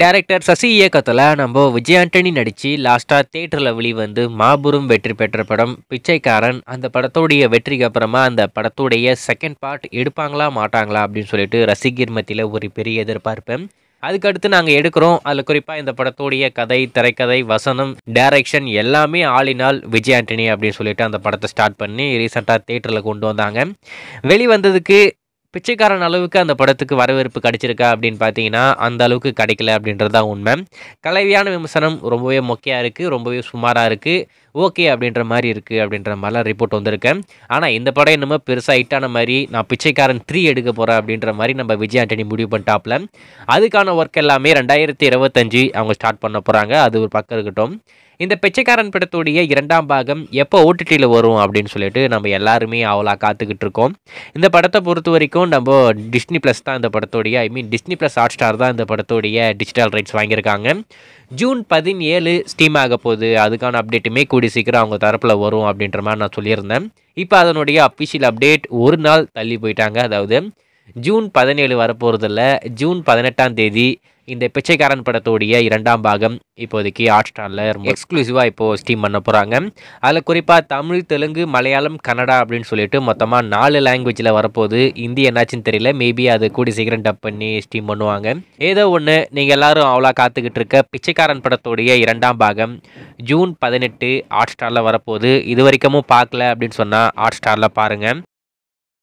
director Sasi இயக்கத்தில் நம்ம விஜய் ஆண்டனி நடித்து லாஸ்ட்டாக தேட்டரில் வெளிவந்து மாபெரும் வெற்றி பெற்ற படம் பிச்சைக்காரன் அந்த படத்தோடைய வெற்றிக்கு அப்புறமா அந்த படத்துடைய செகண்ட் பார்ட் எடுப்பாங்களா மாட்டாங்களா அப்படின்னு சொல்லிட்டு ரசிகர் மத்தியில் ஒரு பெரிய எதிர்பார்ப்பு அதுக்கடுத்து நாங்கள் எடுக்கிறோம் அதில் குறிப்பாக இந்த படத்தோடைய கதை திரைக்கதை வசனம் டைரக்ஷன் எல்லாமே ஆளினால் விஜய் ஆண்டனி அப்படின்னு சொல்லிட்டு அந்த படத்தை ஸ்டார்ட் பண்ணி ரீசெண்டாக தேட்டரில் கொண்டு வந்தாங்க வெளிவந்ததுக்கு பிச்சைக்காரன் அளவுக்கு அந்த படத்துக்கு வரவேற்பு கிடைச்சிருக்கா அப்படின்னு பார்த்தீங்கன்னா அந்த அளவுக்கு கிடைக்கல அப்படின்றது தான் உண்மை கலவையான விமர்சனம் ரொம்பவே மொக்கையாக இருக்குது ரொம்பவே சுமாராக இருக்குது ஓகே அப்படின்ற மாதிரி இருக்குது அப்படின்ற மாதிரிலாம் ரிப்போர்ட் வந்திருக்கேன் ஆனால் இந்த படம் என்னமோ பெருசாக ஹிட்டான மாதிரி நான் பிச்சைக்காரன் த்ரீ எடுக்க போகிறேன் அப்படின்ற மாதிரி நம்ம விஜய் ஆண்டனி முடிவு பண்ணிட்டாப்ல அதுக்கான ஒர்க் எல்லாமே ரெண்டாயிரத்தி இருபத்தஞ்சு அவங்க ஸ்டார்ட் பண்ண போகிறாங்க அது ஒரு பக்கம் இருக்கட்டும் இந்த பிச்சைக்காரன் படத்துடைய இரண்டாம் பாகம் எப்போ ஓடிடியில் வரும் அப்படின்னு சொல்லிட்டு நம்ம எல்லாருமே அவளாக காத்துக்கிட்டு இருக்கோம் இந்த படத்தை பொறுத்த வரைக்கும் நம்ம டிஸ்னி ப்ளஸ் தான் இந்த படத்துடைய I mean Disney plus Hotstar தான் இந்த படத்துடைய டிஜிட்டல் ரைட்ஸ் வாங்கியிருக்காங்க ஜூன் பதினேழு ஸ்டீம் ஆக போகுது அதுக்கான அப்டேட்டுமே கூடி சீக்கிரம் அவங்க தரப்பில் வரும் அப்படின்ற மாதிரி நான் சொல்லியிருந்தேன் இப்போ அதனுடைய அஃபிஷியல் அப்டேட் ஒரு நாள் தள்ளி போயிட்டாங்க அதாவது ஜூன் பதினேழு வரப்போகிறதில்ல ஜூன் பதினெட்டாம் தேதி இந்த பிச்சைக்காரன் படத்தோடைய இரண்டாம் பாகம் இப்போதைக்கு ஹாட்ஸ்டாரில் ரொம்ப எக்ஸ்க்ளூசிவாக இப்போது ஸ்டீம் பண்ண போகிறாங்க அதில் குறிப்பாக தமிழ் தெலுங்கு மலையாளம் கன்னடா அப்படின்னு சொல்லிட்டு மொத்தமாக நாலு லாங்குவேஜில் வரப்போகுது இந்தி என்னாச்சுன்னு தெரியல மேபி அது கூடி சீக்கிரம் டப் பண்ணி ஸ்டீம் பண்ணுவாங்க ஏதோ ஒன்று நீங்கள் எல்லோரும் அவ்வளோ காத்துக்கிட்டு இருக்க பிச்சைக்காரன் படத்தோடைய இரண்டாம் பாகம் ஜூன் பதினெட்டு ஹாட்ஸ்டாரில் வரப்போகுது இது வரைக்கும் பார்க்கல அப்படின்னு சொன்னால் ஹாட்ஸ்டாரில் பாருங்கள்